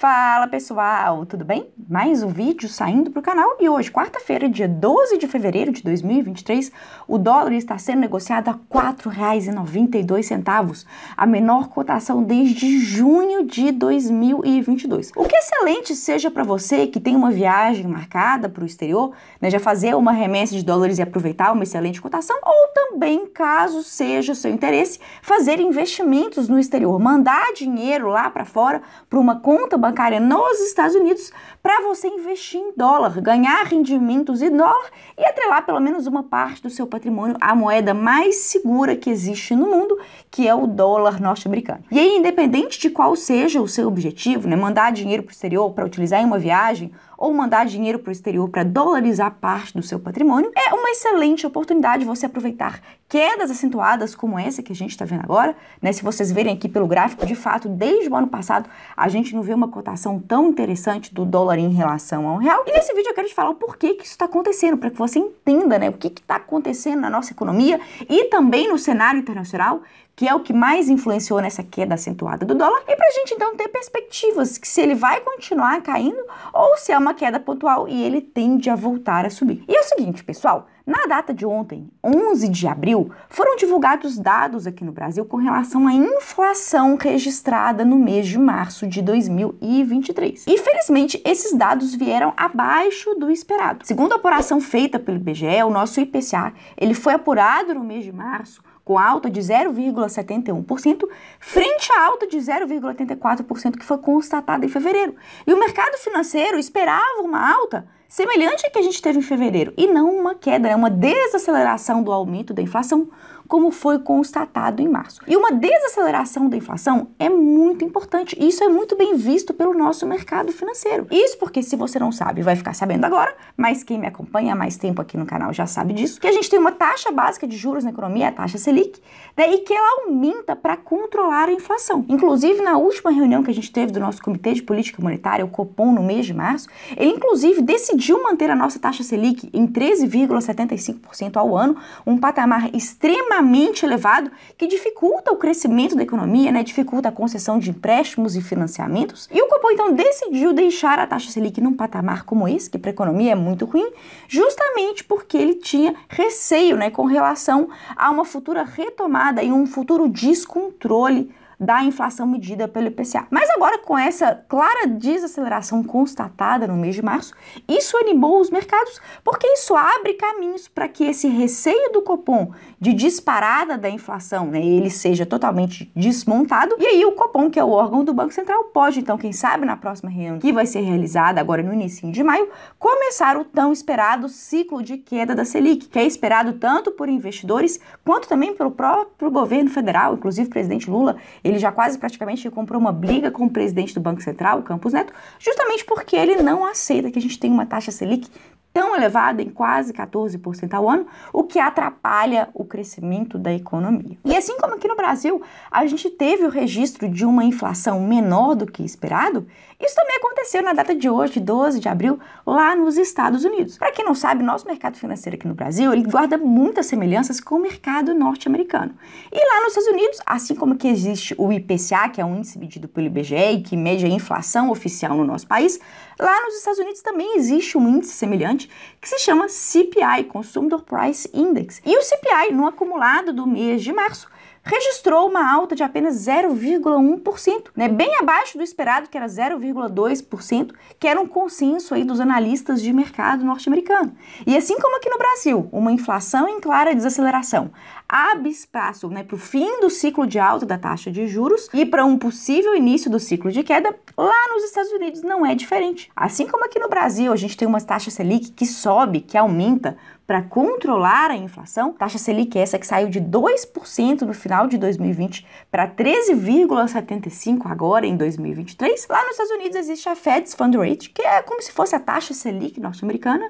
Fala pessoal, tudo bem? Mais um vídeo saindo para o canal e hoje, quarta-feira, dia 12 de fevereiro de 2023, o dólar está sendo negociado a R$ 4,92, a menor cotação desde junho de 2022. O que é excelente seja para você que tem uma viagem marcada para o exterior, né, já fazer uma remessa de dólares e aproveitar uma excelente cotação, ou também, caso seja seu interesse, fazer investimentos no exterior, mandar dinheiro lá para fora para uma conta bancária bancária nos Estados Unidos para você investir em dólar, ganhar rendimentos em dólar e atrelar pelo menos uma parte do seu patrimônio à moeda mais segura que existe no mundo, que é o dólar norte-americano. E aí, independente de qual seja o seu objetivo, né, mandar dinheiro para o exterior para utilizar em uma viagem ou mandar dinheiro para o exterior para dolarizar parte do seu patrimônio, é uma excelente oportunidade você aproveitar quedas acentuadas como essa que a gente está vendo agora. Né? Se vocês verem aqui pelo gráfico, de fato, desde o ano passado a gente não vê uma cotação tão interessante do dólar em relação ao real. E nesse vídeo eu quero te falar o porquê que isso está acontecendo, para que você entenda né, o que está acontecendo na nossa economia e também no cenário internacional que é o que mais influenciou nessa queda acentuada do dólar, e para a gente então ter perspectivas que se ele vai continuar caindo ou se é uma queda pontual e ele tende a voltar a subir. E é o seguinte, pessoal, na data de ontem, 11 de abril, foram divulgados dados aqui no Brasil com relação à inflação registrada no mês de março de 2023. E felizmente, esses dados vieram abaixo do esperado. Segundo a apuração feita pelo IBGE, o nosso IPCA, ele foi apurado no mês de março com alta de 0,71%, frente à alta de 0,84% que foi constatada em fevereiro. E o mercado financeiro esperava uma alta semelhante à que a gente teve em fevereiro, e não uma queda, né? uma desaceleração do aumento da inflação, como foi constatado em março. E uma desaceleração da inflação é muito importante, e isso é muito bem visto pelo nosso mercado financeiro. Isso porque, se você não sabe, vai ficar sabendo agora, mas quem me acompanha há mais tempo aqui no canal já sabe disso, que a gente tem uma taxa básica de juros na economia, a taxa Selic, né, e que ela aumenta para controlar a inflação. Inclusive, na última reunião que a gente teve do nosso Comitê de Política Monetária, o COPOM, no mês de março, ele inclusive decidiu decidiu manter a nossa taxa Selic em 13,75% ao ano, um patamar extremamente elevado que dificulta o crescimento da economia, né, dificulta a concessão de empréstimos e financiamentos. E o Copom então decidiu deixar a taxa Selic num patamar como esse, que para a economia é muito ruim, justamente porque ele tinha receio né, com relação a uma futura retomada e um futuro descontrole da inflação medida pelo IPCA. Mas agora, com essa clara desaceleração constatada no mês de março, isso animou os mercados, porque isso abre caminhos para que esse receio do Copom de disparada da inflação, né, ele seja totalmente desmontado. E aí o Copom, que é o órgão do Banco Central, pode então, quem sabe na próxima reunião que vai ser realizada agora no início de maio, começar o tão esperado ciclo de queda da Selic, que é esperado tanto por investidores quanto também pelo próprio governo federal, inclusive o presidente Lula, ele já quase praticamente comprou uma briga com o presidente do Banco Central, o Campos Neto, justamente porque ele não aceita que a gente tenha uma taxa Selic tão elevada, em quase 14% ao ano, o que atrapalha o crescimento da economia. E assim como aqui no Brasil, a gente teve o registro de uma inflação menor do que esperado, isso também aconteceu na data de hoje, 12 de abril, lá nos Estados Unidos. Para quem não sabe, nosso mercado financeiro aqui no Brasil, ele guarda muitas semelhanças com o mercado norte-americano. E lá nos Estados Unidos, assim como que existe o IPCA, que é um índice medido pelo IBGE e que mede a inflação oficial no nosso país, lá nos Estados Unidos também existe um índice semelhante importante, que se chama CPI, Consumer Price Index. E o CPI, no acumulado do mês de março, registrou uma alta de apenas 0,1%, né? bem abaixo do esperado, que era 0,2%, que era um consenso aí dos analistas de mercado norte-americano. E assim como aqui no Brasil, uma inflação em clara desaceleração abre espaço né, para o fim do ciclo de alta da taxa de juros e para um possível início do ciclo de queda, lá nos Estados Unidos não é diferente. Assim como aqui no Brasil a gente tem uma taxa Selic que sobe, que aumenta, para controlar a inflação, taxa Selic é essa que saiu de 2% no final de 2020 para 13,75% agora em 2023. Lá nos Estados Unidos existe a Fed's Fund Rate, que é como se fosse a taxa Selic norte-americana,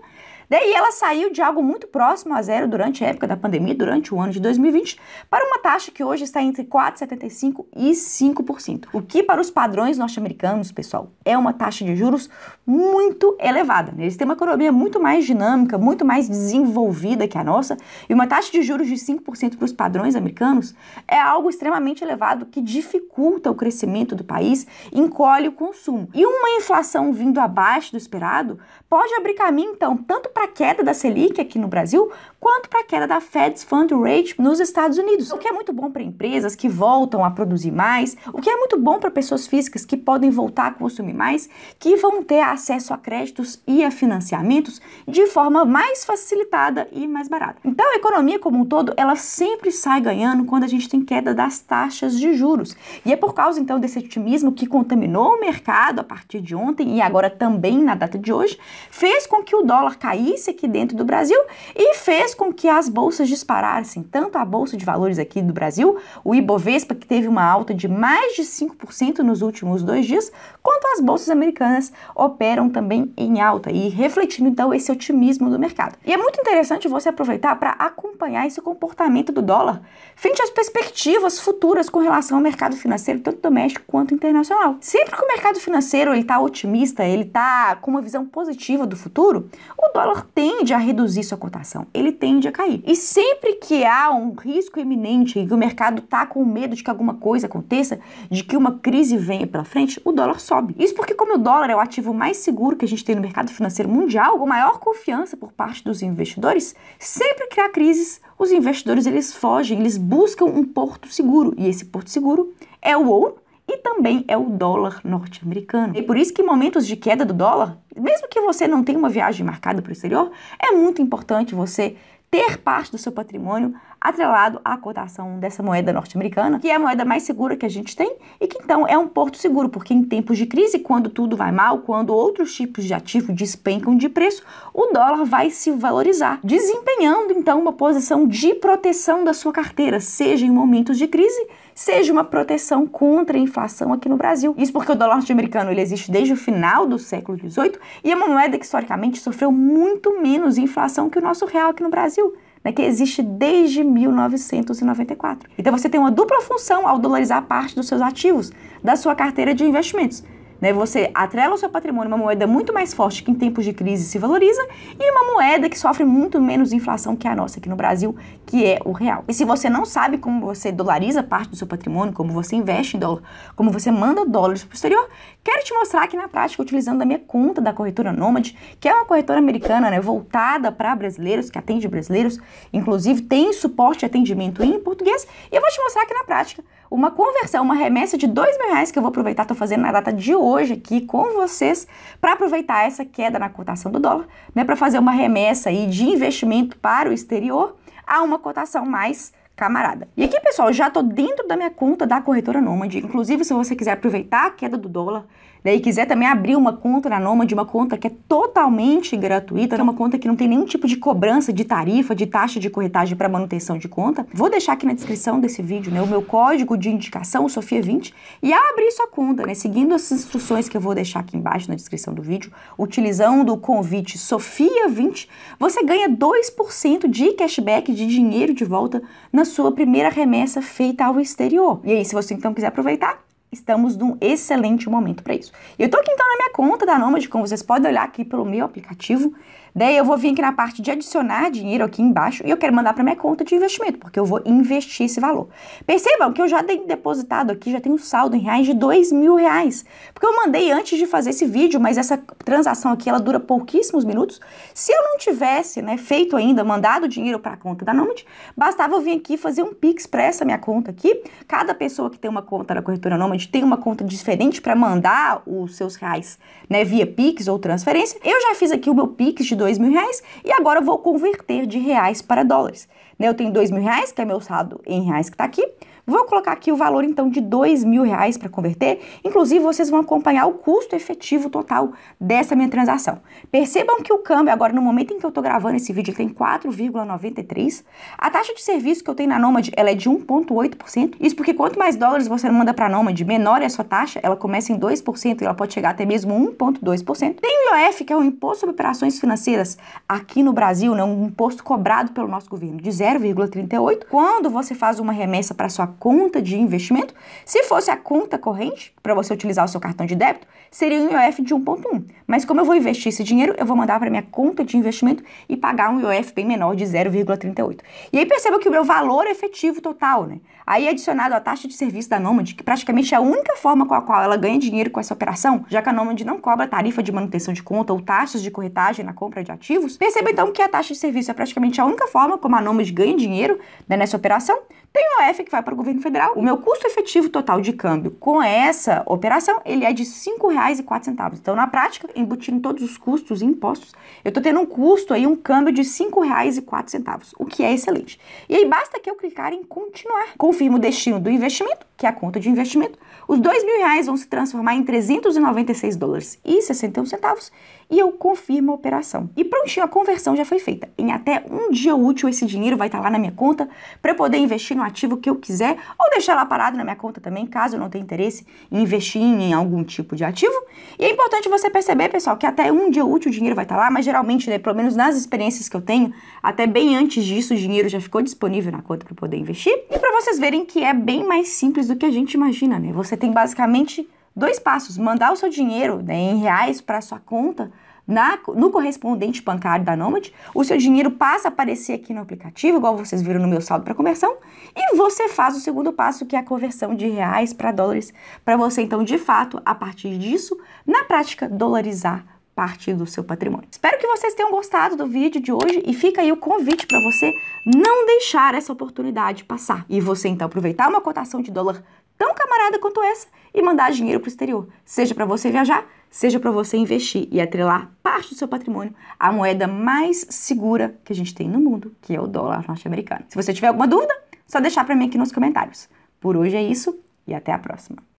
Daí ela saiu de algo muito próximo a zero durante a época da pandemia, durante o ano de 2020, para uma taxa que hoje está entre 4,75% e 5%. O que, para os padrões norte-americanos, pessoal, é uma taxa de juros muito elevada. Né? Eles têm uma economia muito mais dinâmica, muito mais desenvolvida que a nossa, e uma taxa de juros de 5% para os padrões americanos é algo extremamente elevado que dificulta o crescimento do país, encolhe o consumo. E uma inflação vindo abaixo do esperado pode abrir caminho, então, tanto para para a queda da Selic aqui no Brasil, quanto para a queda da Fed's Fund Rate nos Estados Unidos, o que é muito bom para empresas que voltam a produzir mais, o que é muito bom para pessoas físicas que podem voltar a consumir mais, que vão ter acesso a créditos e a financiamentos de forma mais facilitada e mais barata. Então, a economia como um todo, ela sempre sai ganhando quando a gente tem queda das taxas de juros. E é por causa então desse otimismo que contaminou o mercado a partir de ontem e agora também na data de hoje, fez com que o dólar caísse ocorresse aqui dentro do Brasil e fez com que as bolsas disparassem, tanto a bolsa de valores aqui do Brasil, o Ibovespa que teve uma alta de mais de 5% nos últimos dois dias, quanto as bolsas americanas operam também em alta e refletindo então esse otimismo do mercado. E é muito interessante você aproveitar para acompanhar esse comportamento do dólar frente às perspectivas futuras com relação ao mercado financeiro, tanto doméstico quanto internacional. Sempre que o mercado financeiro ele está otimista, ele está com uma visão positiva do futuro, o dólar tende a reduzir sua cotação, ele tende a cair. E sempre que há um risco iminente e que o mercado está com medo de que alguma coisa aconteça, de que uma crise venha pela frente, o dólar sobe. Isso porque, como o dólar é o ativo mais seguro que a gente tem no mercado financeiro mundial, com maior confiança por parte dos investidores, sempre que há crises, os investidores eles fogem, eles buscam um porto seguro. E esse porto seguro é o ouro e também é o dólar norte-americano. E por isso que momentos de queda do dólar, mesmo que você não tenha uma viagem marcada para o exterior, é muito importante você ter parte do seu patrimônio atrelado à cotação dessa moeda norte-americana, que é a moeda mais segura que a gente tem e que então é um porto seguro, porque em tempos de crise, quando tudo vai mal, quando outros tipos de ativo despencam de preço, o dólar vai se valorizar, desempenhando então uma posição de proteção da sua carteira, seja em momentos de crise, seja uma proteção contra a inflação aqui no Brasil. Isso porque o dólar norte-americano ele existe desde o final do século XVIII e é uma moeda que historicamente sofreu muito menos inflação que o nosso real aqui no Brasil. Né, que existe desde 1994. Então você tem uma dupla função ao dolarizar parte dos seus ativos da sua carteira de investimentos né? Você atrela o seu patrimônio uma moeda muito mais forte que em tempos de crise se valoriza e uma moeda que sofre muito menos inflação que a nossa aqui no Brasil, que é o real. E se você não sabe como você dolariza parte do seu patrimônio, como você investe em dólar, como você manda dólares para o exterior, quero te mostrar aqui na prática, utilizando a minha conta da corretora Nomad, que é uma corretora americana né, voltada para brasileiros, que atende brasileiros, inclusive tem suporte e atendimento em português, e eu vou te mostrar aqui na prática uma conversão, uma remessa de dois mil reais que eu vou aproveitar, estou fazendo na data de hoje aqui com vocês, para aproveitar essa queda na cotação do dólar, né, para fazer uma remessa aí de investimento para o exterior a uma cotação mais camarada. E aqui, pessoal, já estou dentro da minha conta da corretora Nômade. Inclusive, se você quiser aproveitar a queda do dólar daí e quiser também abrir uma conta na Nômade, uma conta que é totalmente gratuita, é uma conta que não tem nenhum tipo de cobrança de tarifa, de taxa de corretagem para manutenção de conta, vou deixar aqui na descrição desse vídeo né, o meu código de indicação, Sofia20, e abrir sua conta, né, seguindo as instruções que eu vou deixar aqui embaixo na descrição do vídeo, utilizando o convite Sofia20, você ganha 2% de cashback de dinheiro de volta na sua primeira remessa feita ao exterior. E aí, se você então quiser aproveitar, estamos num excelente momento para isso. Eu estou aqui então na minha conta da Nomad, como vocês podem olhar aqui pelo meu aplicativo, Daí eu vou vir aqui na parte de adicionar dinheiro aqui embaixo e eu quero mandar para minha conta de investimento, porque eu vou investir esse valor. Percebam que eu já tenho depositado aqui, já tenho um saldo em reais de dois mil reais, porque eu mandei antes de fazer esse vídeo, mas essa transação aqui ela dura pouquíssimos minutos. Se eu não tivesse né, feito ainda, mandado dinheiro para a conta da Nomad, bastava eu vir aqui fazer um Pix para essa minha conta aqui. Cada pessoa que tem uma conta da corretora Nomad tem uma conta diferente para mandar os seus reais né, via Pix ou transferência. Eu já fiz aqui o meu Pix de dois mil reais e agora eu vou converter de reais para dólares. Né? Eu tenho dois mil reais, que é meu saldo em reais que está aqui, Vou colocar aqui o valor então de dois mil reais para converter. Inclusive vocês vão acompanhar o custo efetivo total dessa minha transação. Percebam que o câmbio agora no momento em que eu estou gravando esse vídeo tem 4,93. A taxa de serviço que eu tenho na Nomad ela é de 1,8%. Isso porque quanto mais dólares você manda para a Nomad, menor é a sua taxa. Ela começa em 2% e ela pode chegar até mesmo 1,2%. Tem o IOF que é o Imposto sobre Operações Financeiras aqui no Brasil, né, um imposto cobrado pelo nosso governo de 0,38. Quando você faz uma remessa para sua conta de investimento. Se fosse a conta corrente, para você utilizar o seu cartão de débito, seria um IOF de 1,1. Mas como eu vou investir esse dinheiro, eu vou mandar para minha conta de investimento e pagar um IOF bem menor de 0,38. E aí perceba que o meu valor é efetivo total, né? Aí é adicionado à taxa de serviço da Nomad, que praticamente é a única forma com a qual ela ganha dinheiro com essa operação, já que a Nomad não cobra tarifa de manutenção de conta ou taxas de corretagem na compra de ativos, perceba então que a taxa de serviço é praticamente a única forma como a Nomad ganha dinheiro né, nessa operação. Tem o IOF que vai para o governo federal. O meu custo efetivo total de câmbio com essa operação, ele é de R$ 5,04. Então, na prática, embutindo todos os custos e impostos, eu estou tendo um custo aí, um câmbio de R$ 5,04, o que é excelente. E aí basta que eu clicar em continuar. Confirmo o destino do investimento, que é a conta de investimento. Os R$ 2.000 vão se transformar em 396 dólares e 61 centavos e eu confirmo a operação. E prontinho, a conversão já foi feita. Em até um dia útil, esse dinheiro vai estar tá lá na minha conta para eu poder investir no ativo que eu quiser né? Ou deixar lá parado na minha conta também, caso eu não tenha interesse em investir em algum tipo de ativo. E é importante você perceber, pessoal, que até um dia útil o dinheiro vai estar lá, mas geralmente, né, pelo menos nas experiências que eu tenho, até bem antes disso o dinheiro já ficou disponível na conta para poder investir. E para vocês verem que é bem mais simples do que a gente imagina, né? Você tem basicamente dois passos: mandar o seu dinheiro né, em reais para sua conta na, no correspondente bancário da Nomad, o seu dinheiro passa a aparecer aqui no aplicativo, igual vocês viram no meu saldo para conversão, e você faz o segundo passo, que é a conversão de reais para dólares, para você então, de fato, a partir disso, na prática, dolarizar parte do seu patrimônio. Espero que vocês tenham gostado do vídeo de hoje e fica aí o convite para você não deixar essa oportunidade passar e você então aproveitar uma cotação de dólar tão camarada quanto essa e mandar dinheiro para o exterior, seja para você viajar, seja para você investir e atrelar parte do seu patrimônio à moeda mais segura que a gente tem no mundo, que é o dólar norte-americano. Se você tiver alguma dúvida, só deixar para mim aqui nos comentários. Por hoje é isso e até a próxima.